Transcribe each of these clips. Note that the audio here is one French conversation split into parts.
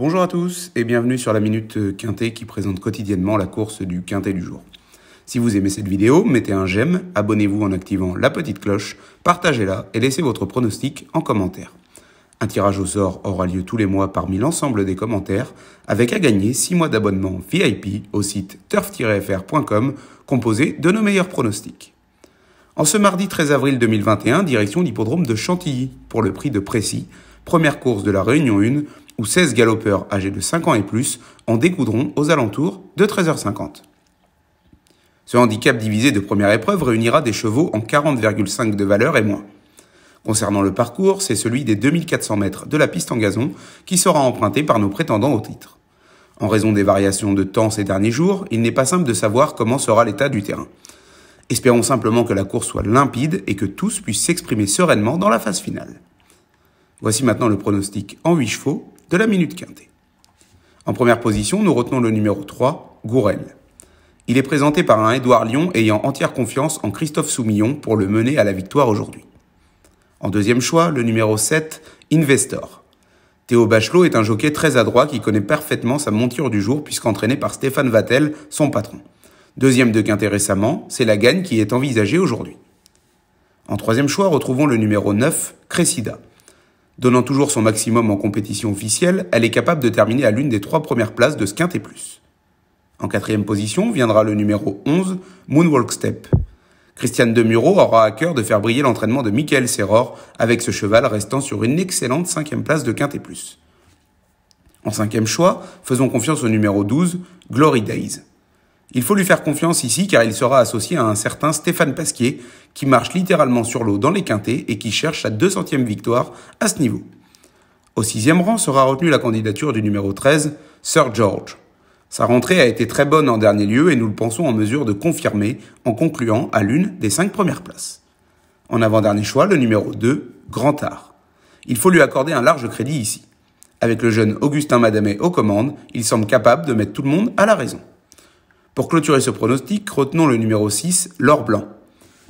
Bonjour à tous et bienvenue sur la Minute Quintet qui présente quotidiennement la course du Quintet du jour. Si vous aimez cette vidéo, mettez un j'aime, abonnez-vous en activant la petite cloche, partagez-la et laissez votre pronostic en commentaire. Un tirage au sort aura lieu tous les mois parmi l'ensemble des commentaires, avec à gagner 6 mois d'abonnement VIP au site turf-fr.com composé de nos meilleurs pronostics. En ce mardi 13 avril 2021, direction l'hippodrome de Chantilly pour le prix de Précis, première course de la Réunion 1 où 16 galopeurs âgés de 5 ans et plus en découdront aux alentours de 13h50. Ce handicap divisé de première épreuve réunira des chevaux en 40,5 de valeur et moins. Concernant le parcours, c'est celui des 2400 mètres de la piste en gazon qui sera emprunté par nos prétendants au titre. En raison des variations de temps ces derniers jours, il n'est pas simple de savoir comment sera l'état du terrain. Espérons simplement que la course soit limpide et que tous puissent s'exprimer sereinement dans la phase finale. Voici maintenant le pronostic en 8 chevaux de la Minute Quintée. En première position, nous retenons le numéro 3, Gourel. Il est présenté par un Édouard Lyon ayant entière confiance en Christophe Soumillon pour le mener à la victoire aujourd'hui. En deuxième choix, le numéro 7, Investor. Théo Bachelot est un jockey très adroit qui connaît parfaitement sa monture du jour puisqu'entraîné par Stéphane Vattel, son patron. Deuxième de Quinté récemment, c'est la gagne qui est envisagée aujourd'hui. En troisième choix, retrouvons le numéro 9, Cressida. Donnant toujours son maximum en compétition officielle, elle est capable de terminer à l'une des trois premières places de ce et plus. En quatrième position viendra le numéro 11, Moonwalk Step. Christiane Demuro aura à cœur de faire briller l'entraînement de Michael Serror, avec ce cheval restant sur une excellente cinquième place de quintet plus. En cinquième choix, faisons confiance au numéro 12, Glory Days. Il faut lui faire confiance ici car il sera associé à un certain Stéphane Pasquier qui marche littéralement sur l'eau dans les quintés et qui cherche sa 200e victoire à ce niveau. Au sixième rang sera retenue la candidature du numéro 13, Sir George. Sa rentrée a été très bonne en dernier lieu et nous le pensons en mesure de confirmer en concluant à l'une des cinq premières places. En avant-dernier choix, le numéro 2, Grand Art. Il faut lui accorder un large crédit ici. Avec le jeune Augustin Madamet aux commandes, il semble capable de mettre tout le monde à la raison. Pour clôturer ce pronostic, retenons le numéro 6, l'or blanc.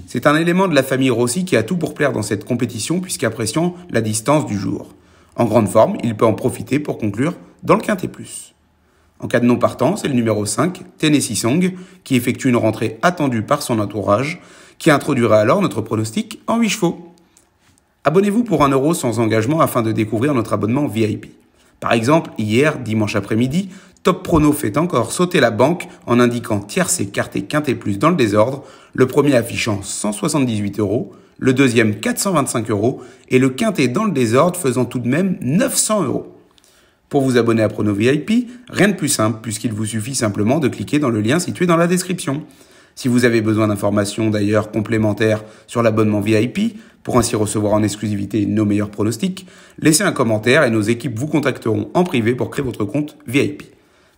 C'est un élément de la famille Rossi qui a tout pour plaire dans cette compétition puisqu'appréciant la distance du jour. En grande forme, il peut en profiter pour conclure dans le quintet plus. En cas de non partant, c'est le numéro 5, Tennessee Song, qui effectue une rentrée attendue par son entourage, qui introduira alors notre pronostic en 8 chevaux. Abonnez-vous pour 1 euro sans engagement afin de découvrir notre abonnement VIP. Par exemple, hier, dimanche après-midi, Top Prono fait encore sauter la banque en indiquant tiers et quinté plus dans le désordre, le premier affichant 178 euros, le deuxième 425 euros et le quintet dans le désordre faisant tout de même 900 euros. Pour vous abonner à Prono VIP, rien de plus simple puisqu'il vous suffit simplement de cliquer dans le lien situé dans la description. Si vous avez besoin d'informations d'ailleurs complémentaires sur l'abonnement VIP, pour ainsi recevoir en exclusivité nos meilleurs pronostics, laissez un commentaire et nos équipes vous contacteront en privé pour créer votre compte VIP.